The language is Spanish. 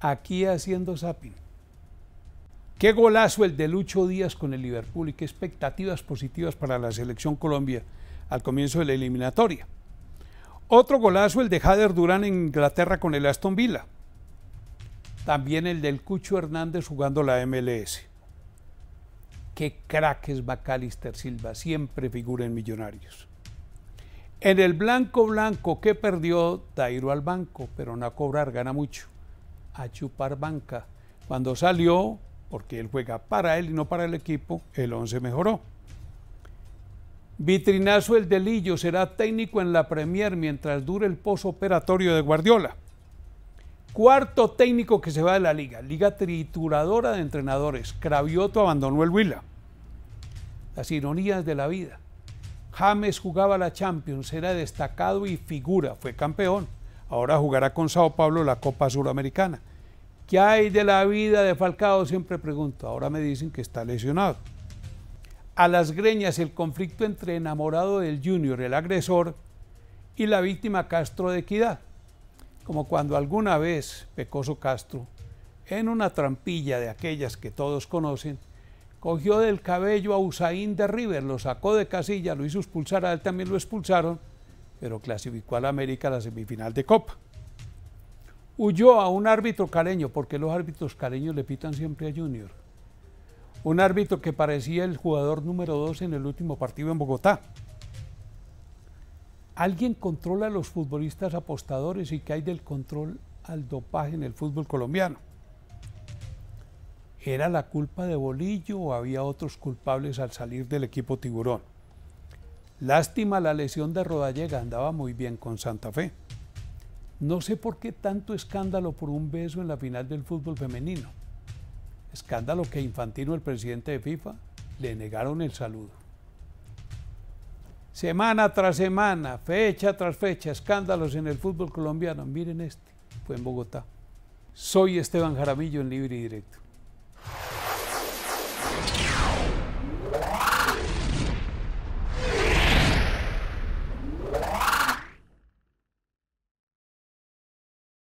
aquí haciendo zapping. Qué golazo el de Lucho Díaz con el Liverpool y qué expectativas positivas para la selección Colombia al comienzo de la eliminatoria. Otro golazo el de Jader Durán en Inglaterra con el Aston Villa. También el del Cucho Hernández jugando la MLS. Qué crack es Macalister Silva, siempre figura en Millonarios. En el blanco blanco que perdió Tairo al banco, pero no a cobrar, gana mucho a chupar banca. Cuando salió, porque él juega para él y no para el equipo, el 11 mejoró. Vitrinazo el Delillo será técnico en la Premier mientras dure el operatorio de Guardiola. Cuarto técnico que se va de la liga, liga trituradora de entrenadores. Cravioto abandonó el Huila. Las ironías de la vida. James jugaba la Champions, era destacado y figura, fue campeón. Ahora jugará con Sao Paulo la Copa Suramericana. ¿Qué hay de la vida de Falcao? Siempre pregunto. Ahora me dicen que está lesionado. A las greñas el conflicto entre enamorado del junior, el agresor, y la víctima Castro de Equidad. Como cuando alguna vez Pecoso Castro, en una trampilla de aquellas que todos conocen, cogió del cabello a Usain de River, lo sacó de casilla, lo hizo expulsar, a él también lo expulsaron pero clasificó a la América a la semifinal de Copa. Huyó a un árbitro caleño, porque los árbitros caleños le pitan siempre a Junior. Un árbitro que parecía el jugador número 2 en el último partido en Bogotá. ¿Alguien controla a los futbolistas apostadores y qué hay del control al dopaje en el fútbol colombiano? ¿Era la culpa de Bolillo o había otros culpables al salir del equipo tiburón? Lástima la lesión de Rodallega, andaba muy bien con Santa Fe. No sé por qué tanto escándalo por un beso en la final del fútbol femenino. Escándalo que Infantino, el presidente de FIFA, le negaron el saludo. Semana tras semana, fecha tras fecha, escándalos en el fútbol colombiano. Miren este, fue en Bogotá. Soy Esteban Jaramillo en Libre y Directo.